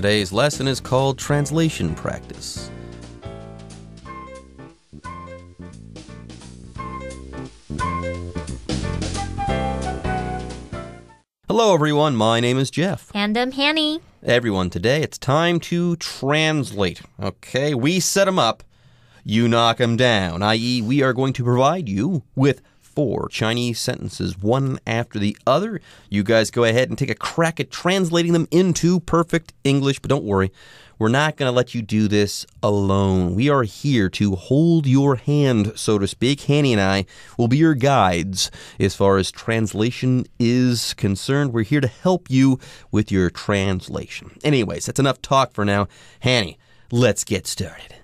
Today's lesson is called Translation Practice. Hello, everyone. My name is Jeff. And I'm Hanny. Everyone, today it's time to translate. Okay, we set them up, you knock them down, i.e., we are going to provide you with four Chinese sentences, one after the other. You guys go ahead and take a crack at translating them into perfect English, but don't worry. We're not going to let you do this alone. We are here to hold your hand, so to speak. Hanny and I will be your guides as far as translation is concerned. We're here to help you with your translation. Anyways, that's enough talk for now. Hanny, let's get started.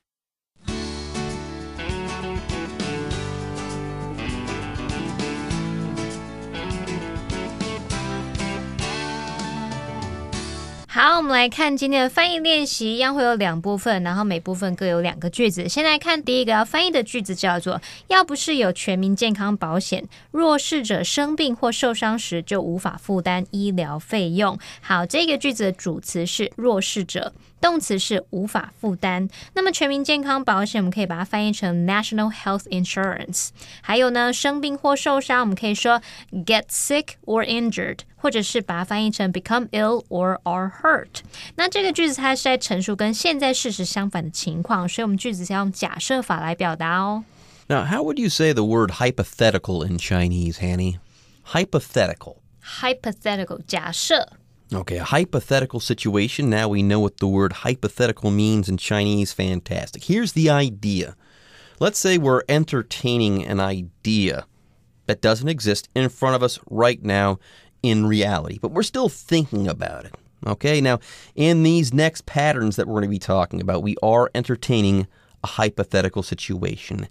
好，我们来看今天的翻译练习，一样会有两部分，然后每部分各有两个句子。先来看第一个要翻译的句子，叫做“要不是有全民健康保险，弱势者生病或受伤时就无法负担医疗费用”。好，这个句子的主词是弱势者。动词是无法负担。那么全民健康保险，我们可以把它翻译成 National Health Insurance。还有呢，生病或受伤，我们可以说 get sick or injured。或者是把它翻译成 become ill or are hurt。那这个句子它是在陈述跟现在事实相反的情况，所以我们句子是要用假设法来表达哦。Now, how would you say the word hypothetical in Chinese, Hanny? Hypothetical. Hypothetical，假设。Okay, a hypothetical situation. Now we know what the word hypothetical means in Chinese. Fantastic. Here's the idea. Let's say we're entertaining an idea that doesn't exist in front of us right now in reality, but we're still thinking about it. Okay, now in these next patterns that we're going to be talking about, we are entertaining a hypothetical situation.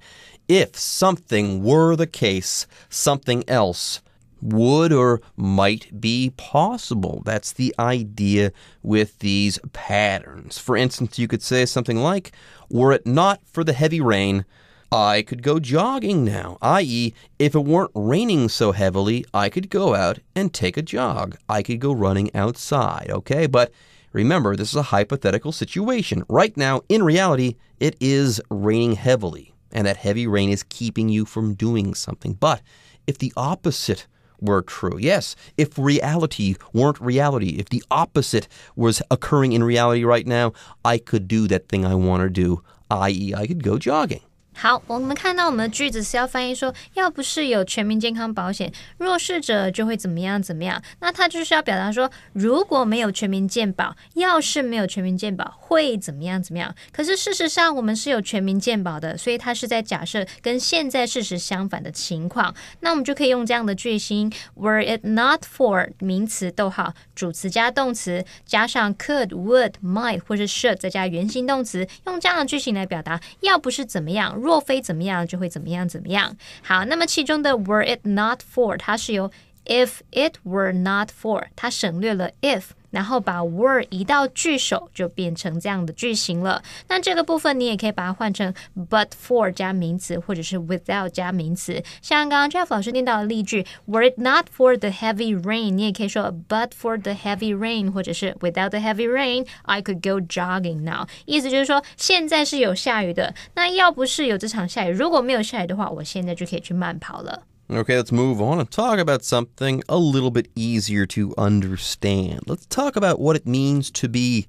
If something were the case, something else would or might be possible. That's the idea with these patterns. For instance, you could say something like, Were it not for the heavy rain, I could go jogging now, i.e., if it weren't raining so heavily, I could go out and take a jog. I could go running outside, okay? But remember, this is a hypothetical situation. Right now, in reality, it is raining heavily, and that heavy rain is keeping you from doing something. But if the opposite were true. Yes, if reality weren't reality, if the opposite was occurring in reality right now, I could do that thing I want to do, i.e., I could go jogging. 好，我们看到我们的句子是要翻译说，要不是有全民健康保险，弱势者就会怎么样怎么样。那它就是要表达说，如果没有全民健保，要是没有全民健保，会怎么样怎么样。可是事实上，我们是有全民健保的，所以它是在假设跟现在事实相反的情况。那我们就可以用这样的句型：were it not for 名词逗号，主词加动词，加上 could would might 或是 should 再加原形动词，用这样的句型来表达要不是怎么样。若非怎么样，就会怎么样，怎么样。好，那么其中的 were it not for，它是由 if it were not for，它省略了 if。然后把 were 移到句首，就变成这样的句型了。那这个部分你也可以把它换成 but for 加名词，或者是 without 加名词。像刚刚 j e f f 老师念到的例句，were it not for the heavy rain，你也可以说 but for the heavy rain，或者是 without the heavy rain，I could go jogging now。意思就是说，现在是有下雨的。那要不是有这场下雨，如果没有下雨的话，我现在就可以去慢跑了。Okay, let's move on and talk about something a little bit easier to understand. Let's talk about what it means to be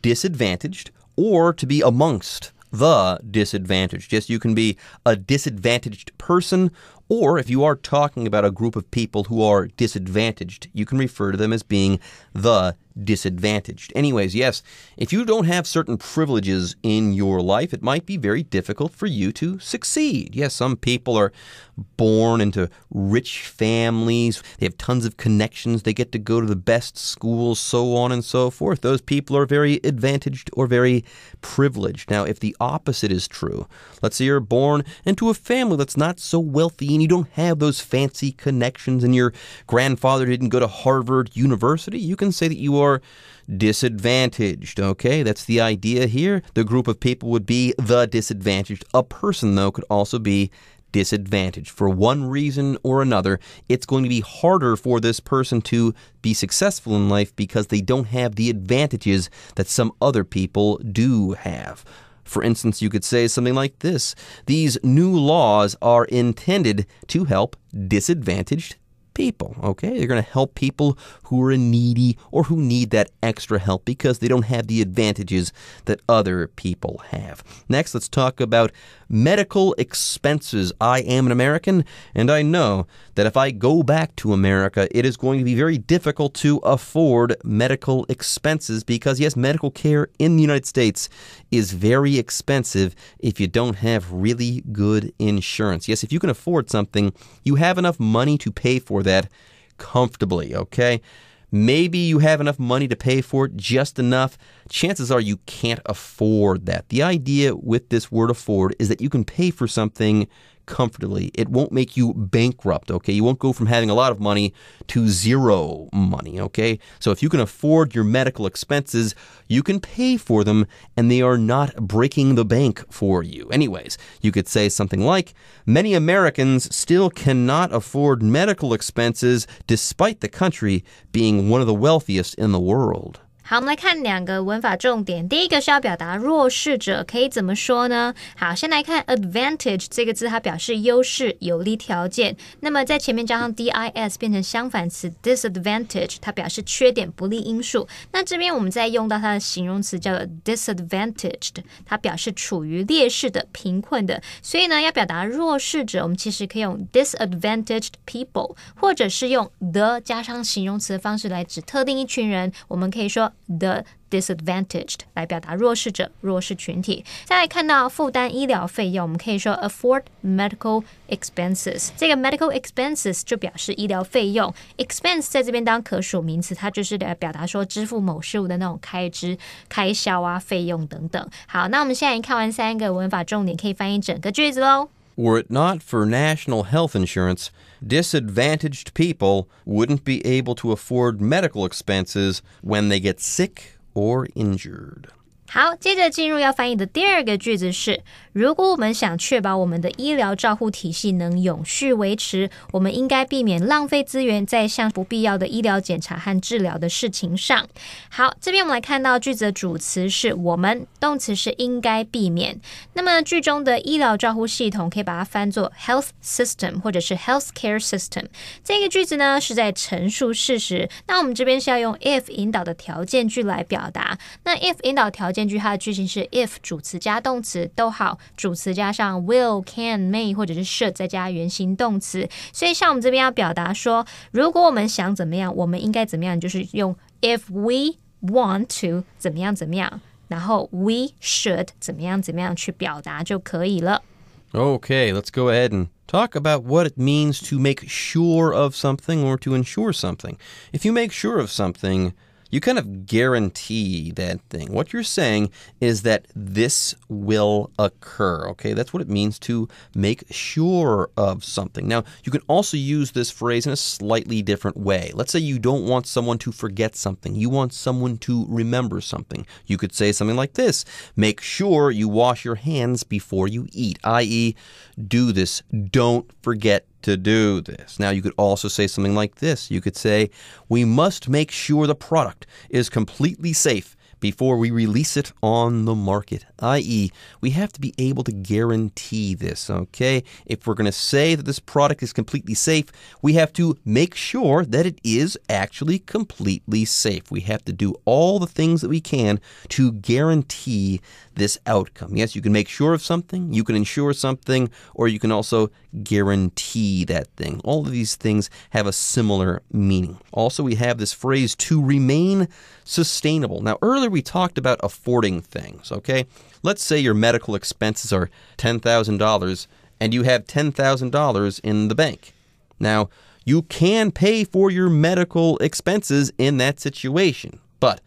disadvantaged or to be amongst the disadvantaged. Yes, you can be a disadvantaged person, or if you are talking about a group of people who are disadvantaged, you can refer to them as being the disadvantaged. Anyways, yes, if you don't have certain privileges in your life, it might be very difficult for you to succeed. Yes, some people are born into rich families, they have tons of connections, they get to go to the best schools, so on and so forth. Those people are very advantaged or very privileged. Now, if the opposite is true, let's say you're born into a family that's not so wealthy and you don't have those fancy connections and your grandfather didn't go to Harvard University, you can say that you are disadvantaged. Okay, that's the idea here. The group of people would be the disadvantaged. A person, though, could also be disadvantaged. For one reason or another, it's going to be harder for this person to be successful in life because they don't have the advantages that some other people do have. For instance, you could say something like this These new laws are intended to help disadvantaged people, okay? They're going to help people who are needy or who need that extra help because they don't have the advantages that other people have. Next, let's talk about medical expenses. I am an American, and I know that if I go back to America, it is going to be very difficult to afford medical expenses because, yes, medical care in the United States is very expensive if you don't have really good insurance. Yes, if you can afford something, you have enough money to pay for that comfortably, okay? Maybe you have enough money to pay for it, just enough. Chances are you can't afford that. The idea with this word afford is that you can pay for something comfortably. It won't make you bankrupt, okay? You won't go from having a lot of money to zero money, okay? So if you can afford your medical expenses, you can pay for them and they are not breaking the bank for you. Anyways, you could say something like many Americans still cannot afford medical expenses despite the country being one of the wealthiest in the world. 好，我们来看两个文法重点。第一个是要表达弱势者可以怎么说呢？好，先来看 advantage 这个字，它表示优势、有利条件。那么在前面加上 dis 变成相反词 disadvantage，它表示缺点、不利因素。那这边我们再用到它的形容词叫做 disadvantaged，它表示处于劣势的、贫困的。所以呢，要表达弱势者，我们其实可以用 disadvantaged people，或者是用 the 加上形容词的方式来指特定一群人。我们可以说。The disadvantaged 来表达弱势者、弱势群体。再来看到负担医疗费用，我们可以说 afford medical expenses。这个 medical expenses 就表示医疗费用。expense 在这边当可数名词，它就是来表达说支付某事物的那种开支、开销啊、费用等等。好，那我们现在看完三个文法重点，可以翻译整个句子喽。Were it not for national health insurance, disadvantaged people wouldn't be able to afford medical expenses when they get sick or injured. 好，接着进入要翻译的第二个句子是：如果我们想确保我们的医疗照护体系能永续维持，我们应该避免浪费资源在像不必要的医疗检查和治疗的事情上。好，这边我们来看到句子的主词是我们，动词是应该避免。那么句中的医疗照护系统可以把它翻作 health system 或者是 health care system。这个句子呢是在陈述事实，那我们这边是要用 if 引导的条件句来表达。那 if 引导条件间句它的句型是 if 主词加动词都好，主词加上 will、can、may 或者是 should 再加原形动词。所以像我们这边要表达说，如果我们想怎么样，我们应该怎么样，就是用 if we want to 怎么样怎么样，然后 we should 怎么样怎么样去表达就可以了。Okay, let's go ahead and talk about what it means to make sure of something or to ensure something. If you make sure of something, you kind of guarantee that thing. What you're saying is that this will occur, okay? That's what it means to make sure of something. Now, you can also use this phrase in a slightly different way. Let's say you don't want someone to forget something, you want someone to remember something. You could say something like this Make sure you wash your hands before you eat, i.e., do this. Don't forget to do this. Now, you could also say something like this you could say, We must make sure the product is completely safe before we release it on the market, i.e., we have to be able to guarantee this, okay? If we're going to say that this product is completely safe, we have to make sure that it is actually completely safe. We have to do all the things that we can to guarantee this outcome. Yes, you can make sure of something, you can ensure something, or you can also guarantee that thing. All of these things have a similar meaning. Also, we have this phrase to remain sustainable. Now, earlier we talked about affording things, okay? Let's say your medical expenses are $10,000 and you have $10,000 in the bank. Now, you can pay for your medical expenses in that situation, but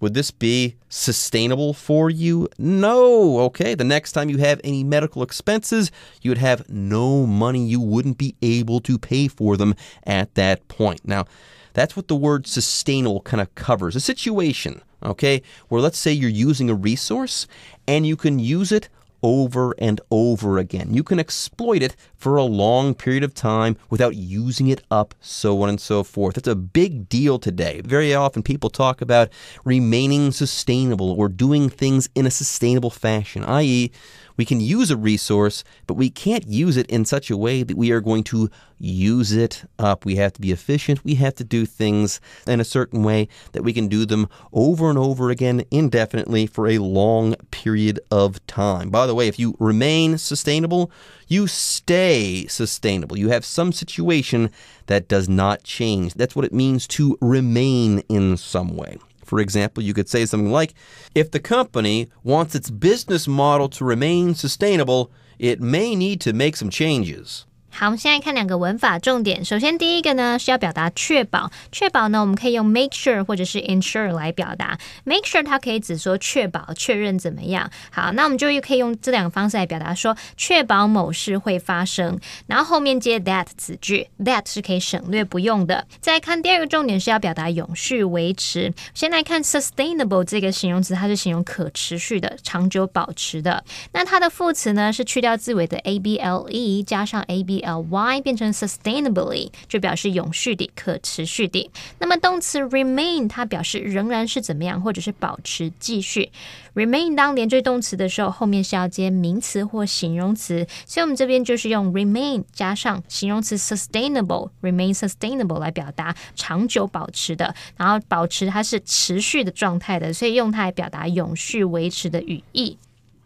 would this be sustainable for you? No. Okay. The next time you have any medical expenses, you would have no money. You wouldn't be able to pay for them at that point. Now, that's what the word sustainable kind of covers a situation, okay, where let's say you're using a resource and you can use it over and over again. You can exploit it for a long period of time without using it up, so on and so forth. It's a big deal today. Very often people talk about remaining sustainable or doing things in a sustainable fashion, i.e., we can use a resource, but we can't use it in such a way that we are going to use it up. We have to be efficient. We have to do things in a certain way that we can do them over and over again indefinitely for a long period of time. By the way, if you remain sustainable, you stay sustainable. You have some situation that does not change. That's what it means to remain in some way. For example, you could say something like If the company wants its business model to remain sustainable, it may need to make some changes. 好，我们现在看两个文法重点。首先，第一个呢是要表达确保，确保呢我们可以用 make sure 或者是 ensure 来表达。make sure 它可以指说确保、确认怎么样。好，那我们就又可以用这两个方式来表达说确保某事会发生，然后后面接 that 子句，that 是可以省略不用的。再看第二个重点是要表达永续维持。先来看 sustainable 这个形容词，它是形容可持续的、长久保持的。那它的副词呢是去掉字尾的 able 加上 ab。呃，y 变成 sustainably 就表示永续的、可持续的。那么动词 remain 它表示仍然是怎么样，或者是保持、继续。remain 当连缀动词的时候，后面是要接名词或形容词，所以我们这边就是用 remain 加上形容词 sustainable，remain sustainable 来表达长久保持的，然后保持它是持续的状态的，所以用它来表达永续维持的语义。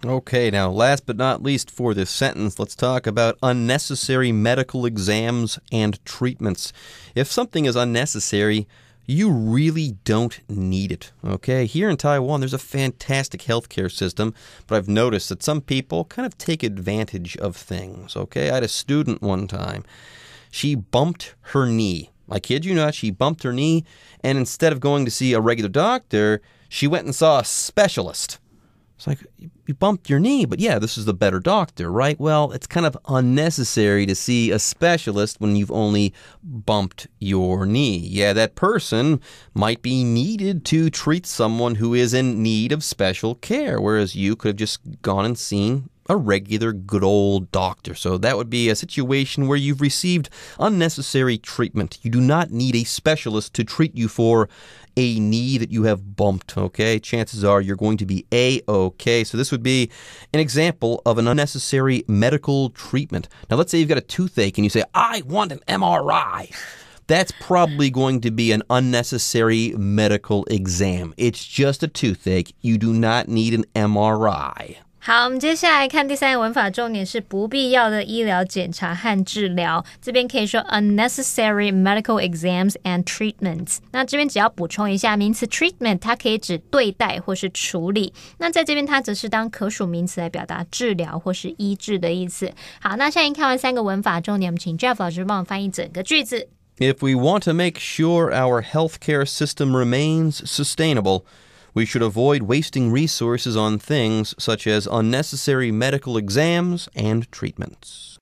Okay, now, last but not least for this sentence, let's talk about unnecessary medical exams and treatments. If something is unnecessary, you really don't need it. Okay, here in Taiwan, there's a fantastic healthcare system, but I've noticed that some people kind of take advantage of things. Okay, I had a student one time, she bumped her knee. I kid you not, she bumped her knee, and instead of going to see a regular doctor, she went and saw a specialist. It's like you bumped your knee, but yeah, this is the better doctor, right? Well, it's kind of unnecessary to see a specialist when you've only bumped your knee. Yeah, that person might be needed to treat someone who is in need of special care, whereas you could have just gone and seen a regular good old doctor. So that would be a situation where you've received unnecessary treatment. You do not need a specialist to treat you for a knee that you have bumped, okay? Chances are you're going to be A okay. So this would be an example of an unnecessary medical treatment. Now, let's say you've got a toothache and you say, I want an MRI. That's probably going to be an unnecessary medical exam. It's just a toothache. You do not need an MRI. 好，我们接下来看第三个文法重点是不必要的医疗检查和治疗。这边可以说 unnecessary medical exams and treatments。那这边只要补充一下名词 treatment treatment，它可以指对待或是处理。那在这边它则是当可数名词来表达治疗或是医治的意思。好，那现在看完三个文法重点，我们请 Jeff 老师帮我翻译整个句子。If we want to make sure our healthcare system remains sustainable. We should avoid wasting resources on things such as unnecessary medical exams and treatments.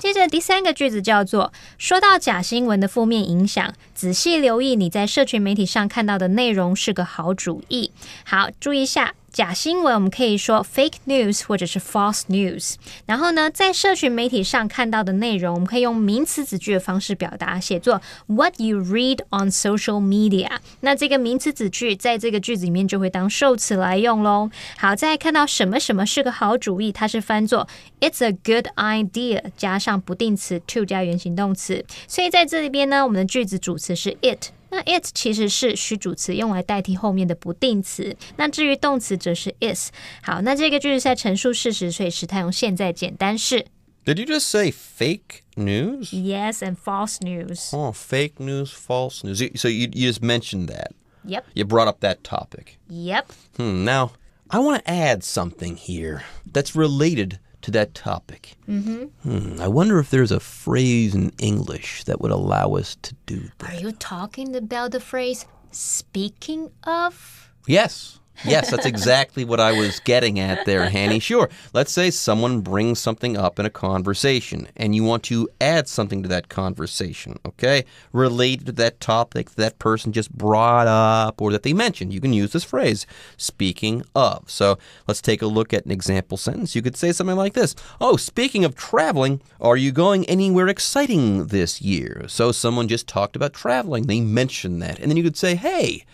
接着第三个句子叫做：说到假新闻的负面影响，仔细留意你在社群媒体上看到的内容是个好主意。好，注意一下，假新闻，我们可以说 fake news 或者是 false news。然后呢，在社群媒体上看到的内容，我们可以用名词子句的方式表达写作 what you read on social media。那这个名词子句在这个句子里面就会当受词来用喽。好，再看到什么什么是个好主意，它是翻作 it's a good idea 加上不定词 to 加原形动词，所以在这里边呢，我们的句子主词是 it。那 it 其实是虚主词，用来代替后面的不定词。那至于动词，则是 is。好，那这个句子在陈述事实，所以时态用现在简单式。Did you just say fake news? Yes, and false news. Oh, fake news, false news. So you, you just mentioned that. Yep. You brought up that topic. Yep. Hmm, now, I want to add something here that's related to that topic. Mm-hmm. Hmm, I wonder if there's a phrase in English that would allow us to do that. Are you talking about the phrase speaking of? Yes yes, that's exactly what I was getting at there, Hanny. Sure. Let's say someone brings something up in a conversation and you want to add something to that conversation, okay? Related to that topic that person just brought up or that they mentioned. You can use this phrase, speaking of. So let's take a look at an example sentence. You could say something like this Oh, speaking of traveling, are you going anywhere exciting this year? So someone just talked about traveling. They mentioned that. And then you could say, Hey,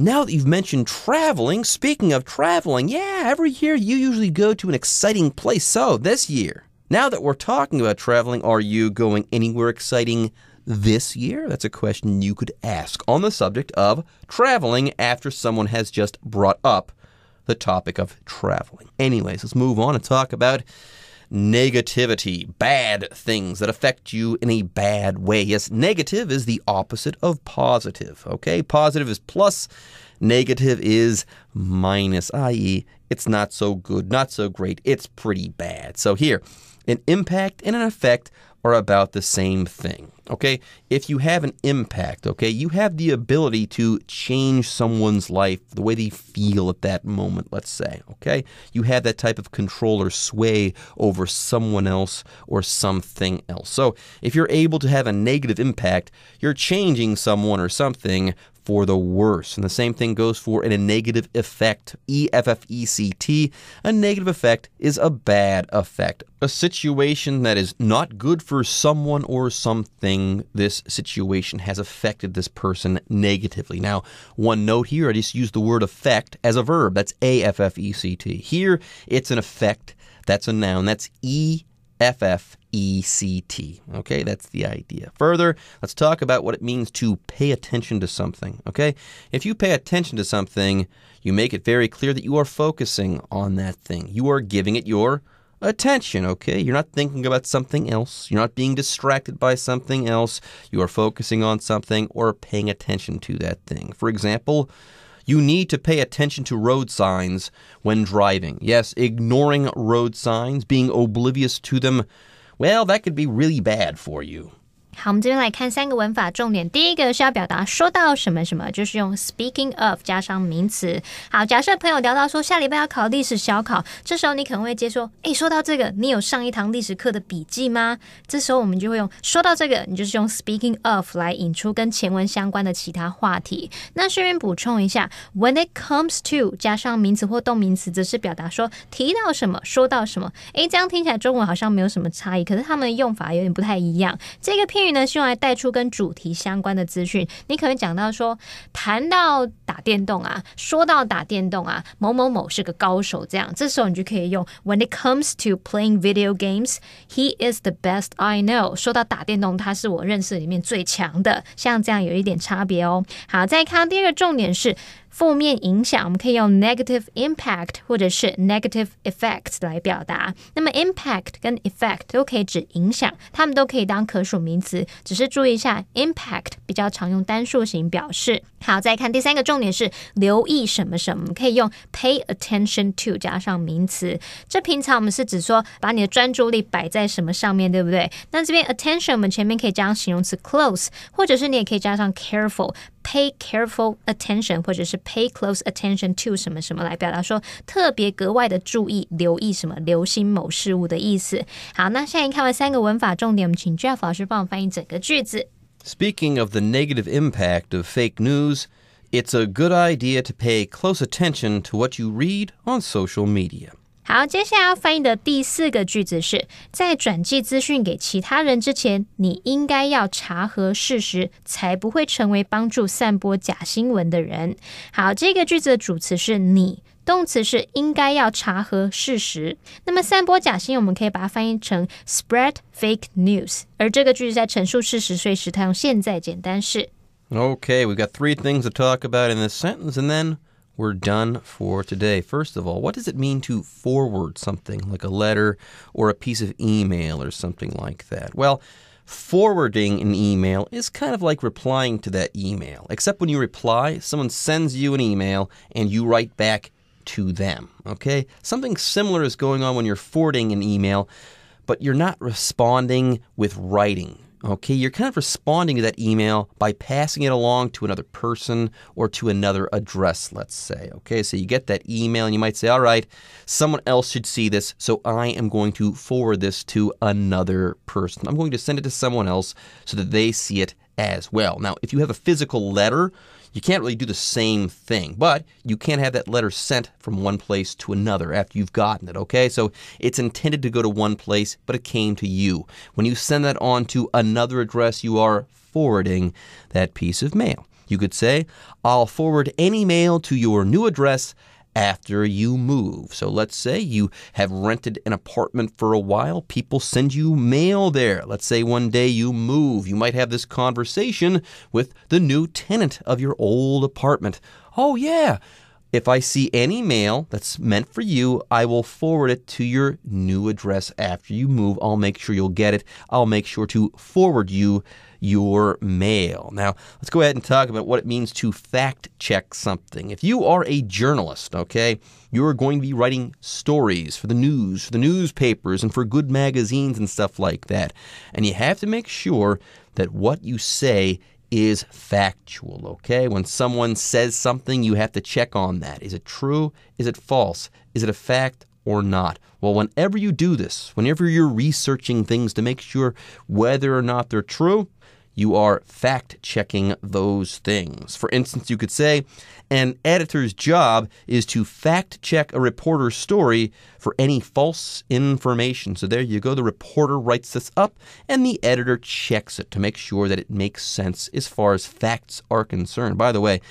now that you've mentioned traveling, speaking of traveling, yeah, every year you usually go to an exciting place. So this year, now that we're talking about traveling, are you going anywhere exciting this year? That's a question you could ask on the subject of traveling after someone has just brought up the topic of traveling. Anyways, let's move on and talk about negativity, bad things that affect you in a bad way. Yes, negative is the opposite of positive. Okay, positive is plus, negative is minus, i.e., it's not so good, not so great, it's pretty bad. So here, an impact and an effect are about the same thing. Okay? If you have an impact, okay, you have the ability to change someone's life, the way they feel at that moment, let's say, okay? You have that type of control or sway over someone else or something else. So, if you're able to have a negative impact, you're changing someone or something for the worse. And the same thing goes for in a negative effect. E F F E C T. A negative effect is a bad effect. A situation that is not good for someone or something, this situation has affected this person negatively. Now, one note here, I just used the word effect as a verb. That's A F F E C T. Here, it's an effect. That's a noun. That's E F F ECT. Okay, that's the idea. Further, let's talk about what it means to pay attention to something. Okay, if you pay attention to something, you make it very clear that you are focusing on that thing, you are giving it your attention, okay? You're not thinking about something else. You're not being distracted by something else. You are focusing on something or paying attention to that thing. For example, you need to pay attention to road signs when driving. Yes, ignoring road signs, being oblivious to them well, that could be really bad for you. 好，我们这边来看三个文法重点。第一个是要表达说到什么什么，就是用 speaking of 加上名词。好，假设朋友聊到说下礼拜要考历史小考，这时候你可能会接说：诶，说到这个，你有上一堂历史课的笔记吗？这时候我们就会用说到这个，你就是用 speaking of 来引出跟前文相关的其他话题。那顺便补充一下，when it comes to 加上名词或动名词，则是表达说提到什么，说到什么。诶，这样听起来中文好像没有什么差异，可是它们的用法有点不太一样。这个偏语呢是用来带出跟主题相关的资讯。你可能讲到说，谈到。打电动啊，说到打电动啊，某某某是个高手，这样，这时候你就可以用 When it comes to playing video games, he is the best I know。说到打电动，他是我认识里面最强的。像这样有一点差别哦。好，再看第二个重点是负面影响，我们可以用 negative impact 或者是 negative effects 来表达。那么 impact 跟 effect 都可以指影响，它们都可以当可数名词，只是注意一下 impact 比较常用单数型表示。好，再看第三个重。重点是留意什么什么，可以用 pay attention to 加上名词。这平常我们是指说把你的专注力摆在什么上面，对不对？那这边 attention 我们前面可以加上形容词 close，或者是你也可以加上 careful。Pay careful attention，或者是 pay close attention to 什么什么来表达说特别格外的注意、留意什么、留心某事物的意思。好，那现在看完三个文法重点，我们请 Jeff 老师帮我翻译整个句子。Speaking of the negative impact of fake news. It's a good idea to pay close attention to what you read on social media. 好，接下来要翻译的第四个句子是在转寄资讯给其他人之前，你应该要查核事实，才不会成为帮助散播假新闻的人。好，这个句子的主词是你，动词是应该要查核事实。那么，散播假新闻我们可以把它翻译成 spread fake news。而这个句子在陈述事实，所以它用现在简单式。Okay, we've got three things to talk about in this sentence, and then we're done for today. First of all, what does it mean to forward something like a letter or a piece of email or something like that? Well, forwarding an email is kind of like replying to that email, except when you reply, someone sends you an email and you write back to them. Okay? Something similar is going on when you're forwarding an email, but you're not responding with writing. Okay, you're kind of responding to that email by passing it along to another person or to another address, let's say. Okay, so you get that email and you might say, all right, someone else should see this, so I am going to forward this to another person. I'm going to send it to someone else so that they see it as well. Now, if you have a physical letter, you can't really do the same thing, but you can have that letter sent from one place to another after you've gotten it, okay? So it's intended to go to one place, but it came to you. When you send that on to another address, you are forwarding that piece of mail. You could say, I'll forward any mail to your new address after you move. So let's say you have rented an apartment for a while, people send you mail there. Let's say one day you move, you might have this conversation with the new tenant of your old apartment. Oh, yeah. If I see any mail that's meant for you, I will forward it to your new address after you move. I'll make sure you'll get it. I'll make sure to forward you your mail. Now, let's go ahead and talk about what it means to fact check something. If you are a journalist, okay, you are going to be writing stories for the news, for the newspapers, and for good magazines and stuff like that. And you have to make sure that what you say is factual, okay? When someone says something, you have to check on that. Is it true? Is it false? Is it a fact or not? Well, whenever you do this, whenever you're researching things to make sure whether or not they're true, you are fact checking those things. For instance, you could say an editor's job is to fact check a reporter's story for any false information. So there you go. The reporter writes this up and the editor checks it to make sure that it makes sense as far as facts are concerned. By the way,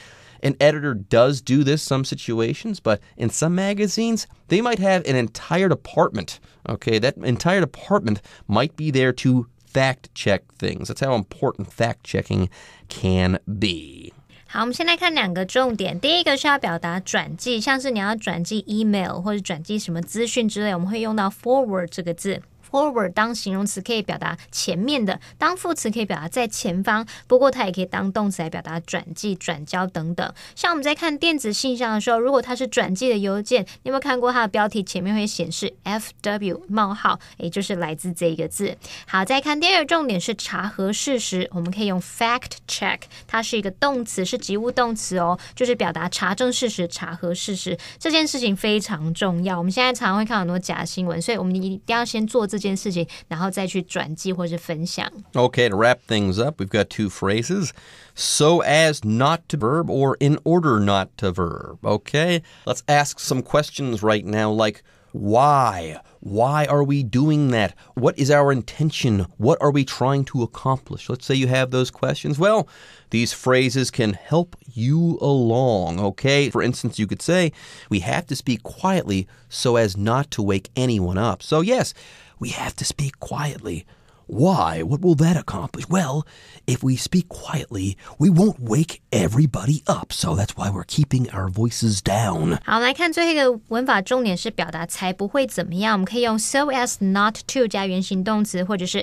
an editor does do this some situations, but in some magazines, they might have an entire department. Okay, that entire department might be there to Fact check things. That's how important fact checking can be. 好，我们先来看两个重点。第一个是要表达转寄，像是你要转寄 email 或者转寄什么资讯之类，我们会用到 forward 这个字。Forward 当形容词可以表达前面的，当副词可以表达在前方。不过它也可以当动词来表达转寄、转交等等。像我们在看电子信箱的时候，如果它是转寄的邮件，你有没有看过它的标题前面会显示 FW 冒号？也就是来自这一个字。好，再看第二个重点是查核事实，我们可以用 fact check，它是一个动词，是及物动词哦，就是表达查证事实、查核事实这件事情非常重要。我们现在常会看很多假新闻，所以我们一定要先做这。Okay. to wrap things up, we've got two phrases. So as not to verb or in order not to verb. Okay, let's ask some questions right now like why? Why are we doing that? What is our intention? What are we trying to accomplish? Let's say you have those questions. Well, these phrases can help you along, okay? For instance, you could say, We have to speak quietly so as not to wake anyone up. So, yes, we have to speak quietly why? What will that accomplish? Well, if we speak quietly, we won't wake everybody up. So that's why we're keeping our voices down. 好，来看最后一个文法重点是表达才不会怎么样。我们可以用 so as not to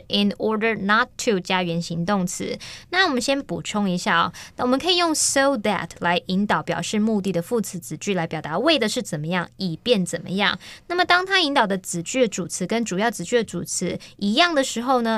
in order not to 加原形动词。那我们先补充一下哦，那我们可以用 so that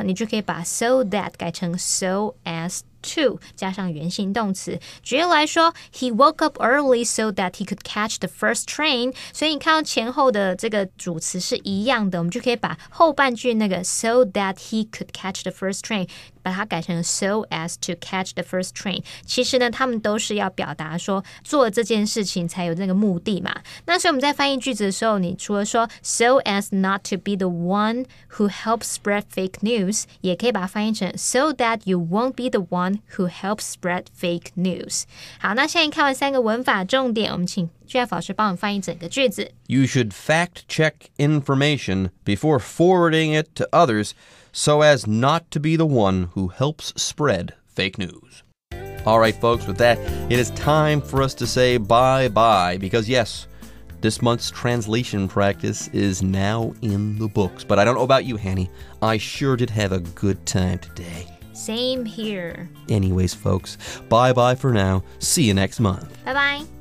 你就可以把 so that 改成 so as to 加上原形动词。举例来说，He woke up early so that he could catch the first train。所以你看到前后的这个主词是一样的，我们就可以把后半句那个 so that he could catch the first train。把它改成 so as to catch the first train。其实呢，他们都是要表达说做这件事情才有那个目的嘛。那所以我们在翻译句子的时候，你除了说 so as not to be the one who helps spread fake news，也可以把它翻译成 so that you won't be the one。one who helps spread fake news。好，那现在看完三个文法重点，我们请 Jeff 老师帮我们翻译整个句子。You should fact check information before forwarding it to others, so as not to be the one who helps spread fake news. All right, folks, with that, it is time for us to say bye bye because, yes, this month's translation practice is now in the books. But I don't know about you, Hanny. I sure did have a good time today. Same here. Anyways, folks, bye bye for now. See you next month. Bye bye.